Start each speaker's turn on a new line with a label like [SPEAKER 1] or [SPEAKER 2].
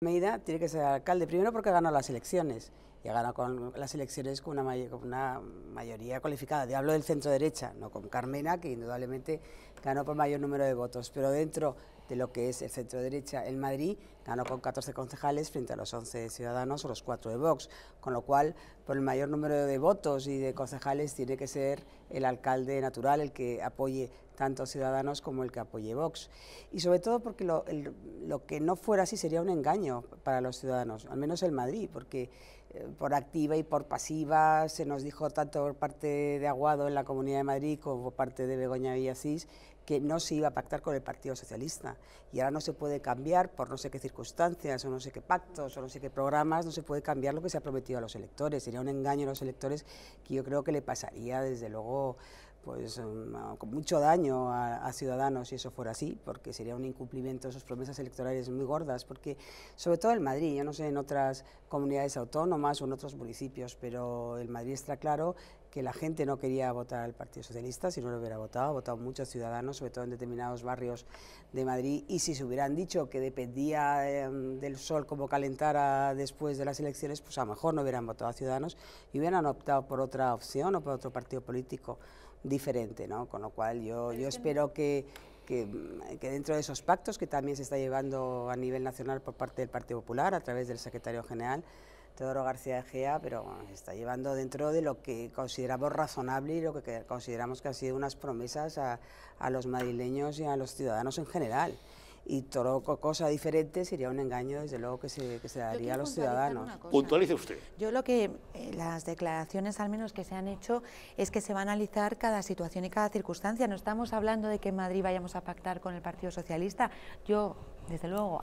[SPEAKER 1] Meida tiene que ser alcalde, primero porque ganado las elecciones y ha ganado con las elecciones con una, una mayoría cualificada. Yo hablo del centro derecha, no con Carmena, que indudablemente ganó por mayor número de votos, pero dentro de lo que es el centro derecha en Madrid, ganó con 14 concejales frente a los 11 Ciudadanos o los 4 de Vox, con lo cual por el mayor número de votos y de concejales tiene que ser el alcalde natural el que apoye tanto Ciudadanos como el que apoye Vox. Y sobre todo porque lo, lo que no fuera así sería un engaño para los ciudadanos, al menos el Madrid, porque por activa y por pasiva, se nos dijo tanto por parte de Aguado en la Comunidad de Madrid como por parte de Begoña Villacís que no se iba a pactar con el Partido Socialista. Y ahora no se puede cambiar por no sé qué circunstancias, o no sé qué pactos, o no sé qué programas, no se puede cambiar lo que se ha prometido a los electores. Sería un engaño a los electores que yo creo que le pasaría, desde luego, pues um, con mucho daño a, a, Ciudadanos si eso fuera así, porque sería un incumplimiento de sus promesas electorales muy gordas, porque sobre todo en Madrid, yo no sé en otras comunidades autónomas o en otros municipios, pero en Madrid está claro que la gente no quería votar al Partido Socialista si no lo hubiera votado. Ha votado muchos ciudadanos, sobre todo en determinados barrios de Madrid. Y si se hubieran dicho que dependía em, del sol como calentara después de las elecciones, pues a lo mejor no hubieran votado a ciudadanos y hubieran optado por otra opción o por otro partido político diferente. ¿no? Con lo cual yo, espero que, dentro de esos pactos que también se está llevando a nivel nacional por parte del Partido Popular a través del secretario general, Teodoro García de gea pero está llevando dentro de lo que consideramos razonable y lo que consideramos que ha sido unas promesas a, los madrileños y a los ciudadanos en general y todo cosa diferente sería un engaño, desde luego, que se, daría a los ciudadanos. Puntualice
[SPEAKER 2] usted. Yo lo que eh, las declaraciones, al menos que se han hecho, es que se va a analizar cada situación y cada circunstancia. No estamos hablando de que en Madrid vayamos a pactar con el Partido Socialista. Yo, desde luego,